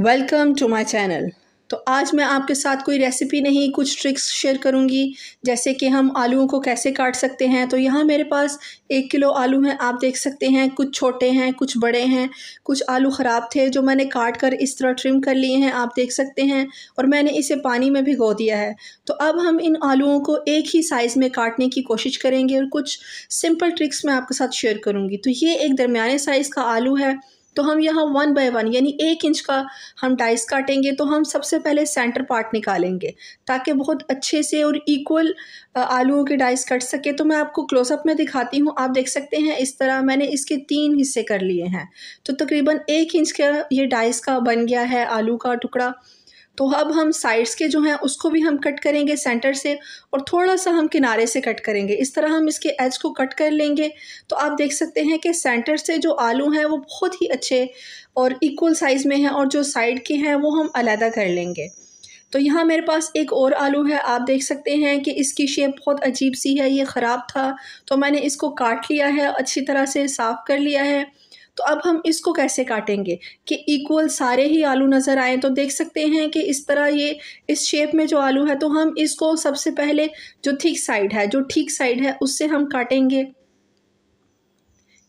welcome to my channel तो आज मैं आपके साथ कोई रेसिपी नहीं कुछ ट्रिक्स शेयर करूंगी जैसे कि हम आलूओं को कैसे काट सकते हैं तो यहाँ मेरे पास एक किलो आलू हैं आप देख सकते हैं कुछ छोटे हैं कुछ बड़े हैं कुछ आलू ख़राब थे जो मैंने काट कर इस तरह ट्रिम कर लिए हैं आप देख सकते हैं और मैंने इसे पानी में भिगो दिया है तो अब हम इन आलूओं को एक ही साइज़ में काटने की कोशिश करेंगे और कुछ सिंपल ट्रिक्स मैं आपके साथ शेयर करूँगी तो ये एक दरमिया साइज़ का आलू है तो हम यहाँ वन बाय वन यानी एक इंच का हम डाइस काटेंगे तो हम सबसे पहले सेंटर पार्ट निकालेंगे ताकि बहुत अच्छे से और इक्वल आलूओं के डाइस कट सके तो मैं आपको क्लोज़अप में दिखाती हूँ आप देख सकते हैं इस तरह मैंने इसके तीन हिस्से कर लिए हैं तो तकरीबन एक इंच का ये डाइस का बन गया है आलू का टुकड़ा तो अब हम साइड्स के जो हैं उसको भी हम कट करेंगे सेंटर से और थोड़ा सा हम किनारे से कट करेंगे इस तरह हम इसके एज को कट कर लेंगे तो आप देख सकते हैं कि सेंटर से जो आलू हैं वो बहुत ही अच्छे और इक्वल साइज़ में हैं और जो साइड के हैं वो हम अलहदा कर लेंगे तो यहाँ मेरे पास एक और आलू है आप देख सकते हैं कि इसकी शेप बहुत अजीब सी है ये ख़राब था तो मैंने इसको काट लिया है अच्छी तरह से साफ़ कर लिया है तो अब हम इसको कैसे काटेंगे कि इक्वल सारे ही आलू नज़र आए तो देख सकते हैं कि इस तरह ये इस शेप में जो आलू है तो हम इसको सबसे पहले जो ठीक साइड है जो ठीक साइड है उससे हम काटेंगे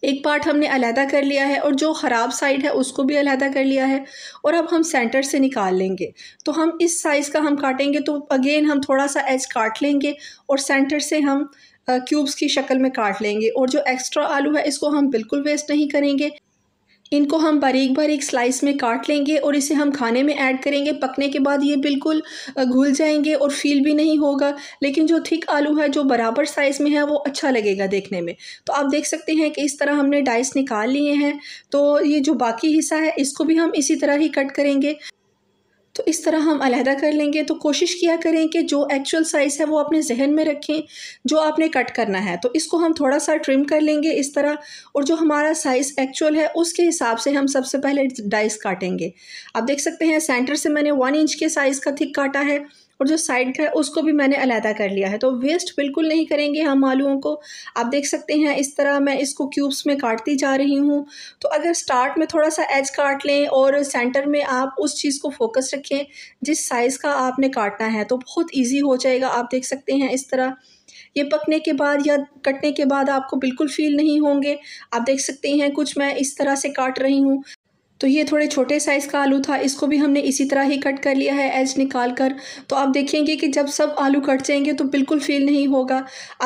एक पार्ट हमने अलहदा कर लिया है और जो ख़राब साइड है उसको भी अलहदा कर लिया है और अब हम सेंटर से निकाल लेंगे तो हम इस साइज़ का हम काटेंगे तो अगेन हम थोड़ा सा एज काट लेंगे और सेंटर से हम क्यूब्स की शक्ल में काट लेंगे और जो एक्स्ट्रा आलू है इसको हम बिल्कुल वेस्ट नहीं करेंगे इनको हम बारीक बारीक स्लाइस में काट लेंगे और इसे हम खाने में ऐड करेंगे पकने के बाद ये बिल्कुल घुल जाएंगे और फील भी नहीं होगा लेकिन जो थिक आलू है जो बराबर साइज़ में है वो अच्छा लगेगा देखने में तो आप देख सकते हैं कि इस तरह हमने डाइस निकाल लिए हैं तो ये जो बाकी हिस्सा है इसको भी हम इसी तरह ही कट करेंगे तो इस तरह हम अलहदा कर लेंगे तो कोशिश किया करें कि जो एक्चुअल साइज़ है वो अपने जहन में रखें जो आपने कट करना है तो इसको हम थोड़ा सा ट्रिम कर लेंगे इस तरह और जो हमारा साइज़ एक्चुअल है उसके हिसाब से हम सबसे पहले डाइस काटेंगे आप देख सकते हैं सेंटर से मैंने वन इंच के साइज़ का थिक काटा है और जो साइड का है उसको भी मैंने अलहदा कर लिया है तो वेस्ट बिल्कुल नहीं करेंगे हम आलुओं को आप देख सकते हैं इस तरह मैं इसको क्यूब्स में काटती जा रही हूँ तो अगर स्टार्ट में थोड़ा सा एज काट लें और सेंटर में आप उस चीज़ को फोकस रखें जिस साइज़ का आपने काटना है तो बहुत ईजी हो जाएगा आप देख सकते हैं इस तरह ये पकने के बाद या कटने के बाद आपको बिल्कुल फील नहीं होंगे आप देख सकते हैं कुछ मैं इस तरह से काट रही हूँ तो ये थोड़े छोटे साइज़ का आलू था इसको भी हमने इसी तरह ही कट कर लिया है एज निकाल कर तो आप देखेंगे कि जब सब आलू कट जाएंगे तो बिल्कुल फील नहीं होगा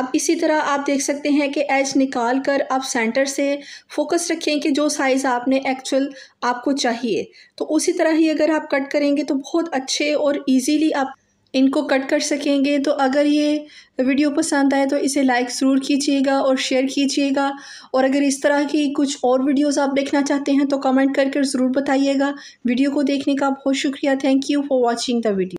अब इसी तरह आप देख सकते हैं कि एज निकाल कर आप सेंटर से फोकस रखें कि जो साइज़ आपने एक्चुअल आपको चाहिए तो उसी तरह ही अगर आप कट करेंगे तो बहुत अच्छे और ईजीली आप इनको कट कर सकेंगे तो अगर ये वीडियो पसंद आए तो इसे लाइक ज़रूर कीजिएगा और शेयर कीजिएगा और अगर इस तरह की कुछ और वीडियोस आप देखना चाहते हैं तो कमेंट कर कर ज़रूर बताइएगा वीडियो को देखने का बहुत शुक्रिया thank you for watching the video